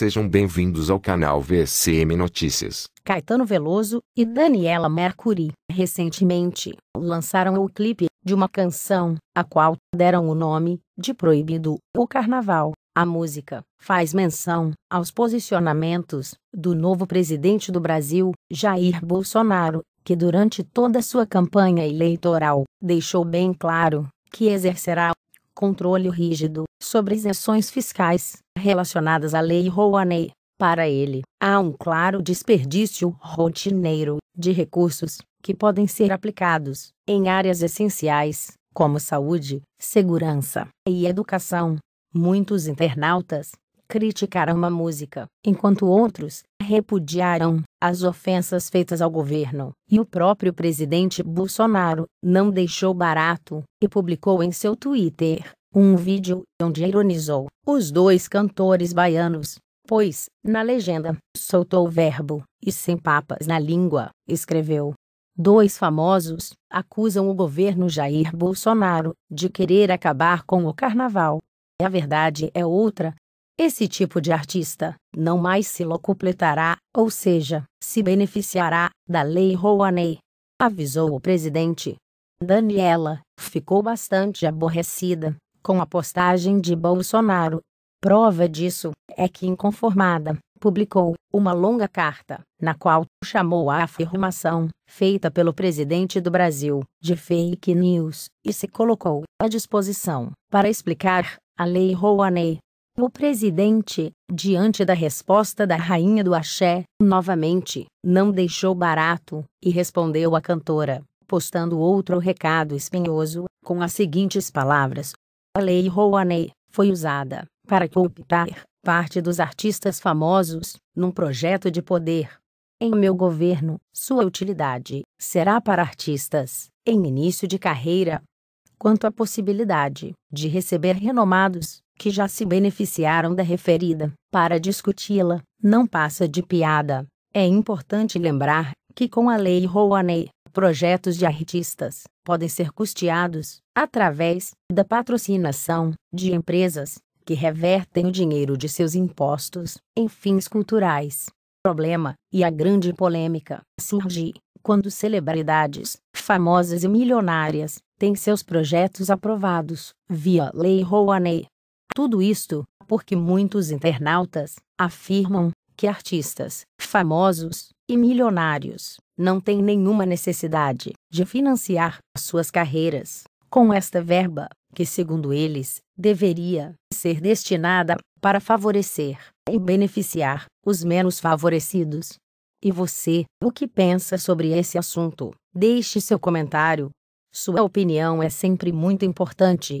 Sejam bem-vindos ao canal VCM Notícias. Caetano Veloso e Daniela Mercury, recentemente, lançaram o clipe de uma canção, a qual deram o nome de Proibido, o Carnaval. A música faz menção aos posicionamentos do novo presidente do Brasil, Jair Bolsonaro, que durante toda sua campanha eleitoral deixou bem claro que exercerá controle rígido sobre isenções fiscais relacionadas à Lei Rouanet. Para ele, há um claro desperdício rotineiro de recursos que podem ser aplicados em áreas essenciais, como saúde, segurança e educação. Muitos internautas criticaram uma música, enquanto outros repudiaram as ofensas feitas ao governo. E o próprio presidente Bolsonaro não deixou barato e publicou em seu Twitter um vídeo onde ironizou os dois cantores baianos, pois, na legenda, soltou o verbo e sem papas na língua, escreveu. Dois famosos acusam o governo Jair Bolsonaro de querer acabar com o carnaval. A verdade é outra, esse tipo de artista não mais se locupletará, ou seja, se beneficiará, da Lei Rouanet, avisou o presidente. Daniela ficou bastante aborrecida com a postagem de Bolsonaro. Prova disso é que inconformada, publicou uma longa carta, na qual chamou a afirmação feita pelo presidente do Brasil de fake news e se colocou à disposição para explicar a lei Rouanet o presidente, diante da resposta da rainha do axé, novamente, não deixou barato, e respondeu à cantora, postando outro recado espinhoso, com as seguintes palavras. A lei Rouanet foi usada para cooptar parte dos artistas famosos num projeto de poder. Em meu governo, sua utilidade será para artistas em início de carreira. Quanto à possibilidade de receber renomados que já se beneficiaram da referida, para discuti-la, não passa de piada. É importante lembrar que com a Lei Rouanet, projetos de artistas podem ser custeados através da patrocinação de empresas que revertem o dinheiro de seus impostos em fins culturais. Problema e a grande polêmica surge quando celebridades famosas e milionárias têm seus projetos aprovados via Lei Rouanet tudo isto porque muitos internautas afirmam que artistas, famosos e milionários não têm nenhuma necessidade de financiar suas carreiras com esta verba, que, segundo eles, deveria ser destinada para favorecer e beneficiar os menos favorecidos. E você, o que pensa sobre esse assunto? Deixe seu comentário. Sua opinião é sempre muito importante